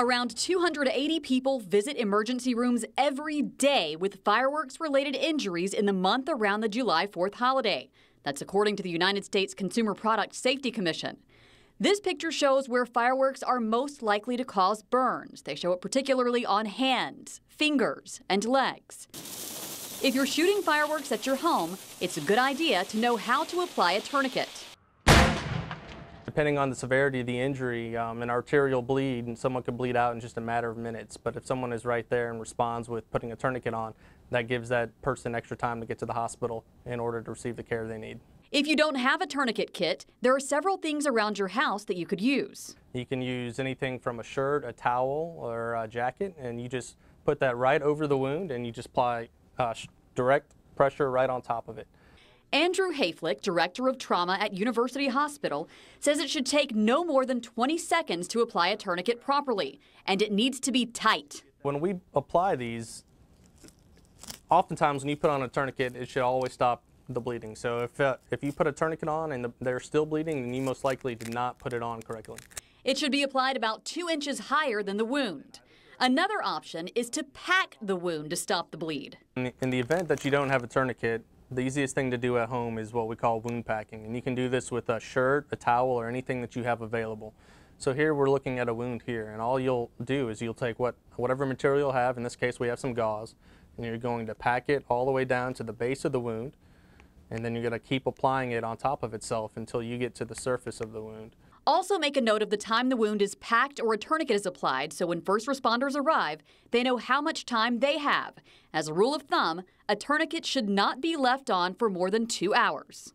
Around 280 people visit emergency rooms every day with fireworks related injuries in the month around the July 4th holiday. That's according to the United States Consumer Product Safety Commission. This picture shows where fireworks are most likely to cause burns. They show it particularly on hands, fingers, and legs. If you're shooting fireworks at your home, it's a good idea to know how to apply a tourniquet. Depending on the severity of the injury, um, an arterial bleed, and someone could bleed out in just a matter of minutes. But if someone is right there and responds with putting a tourniquet on, that gives that person extra time to get to the hospital in order to receive the care they need. If you don't have a tourniquet kit, there are several things around your house that you could use. You can use anything from a shirt, a towel, or a jacket, and you just put that right over the wound and you just apply uh, direct pressure right on top of it. Andrew Hayflick, director of trauma at University Hospital, says it should take no more than 20 seconds to apply a tourniquet properly, and it needs to be tight. When we apply these, oftentimes when you put on a tourniquet, it should always stop the bleeding. So if, uh, if you put a tourniquet on and the, they're still bleeding, then you most likely did not put it on correctly. It should be applied about two inches higher than the wound. Another option is to pack the wound to stop the bleed. In the, in the event that you don't have a tourniquet, the easiest thing to do at home is what we call wound packing. And you can do this with a shirt, a towel, or anything that you have available. So here we're looking at a wound here, and all you'll do is you'll take what whatever material you have, in this case we have some gauze, and you're going to pack it all the way down to the base of the wound, and then you're going to keep applying it on top of itself until you get to the surface of the wound. Also, make a note of the time the wound is packed or a tourniquet is applied so when first responders arrive, they know how much time they have. As a rule of thumb, a tourniquet should not be left on for more than two hours.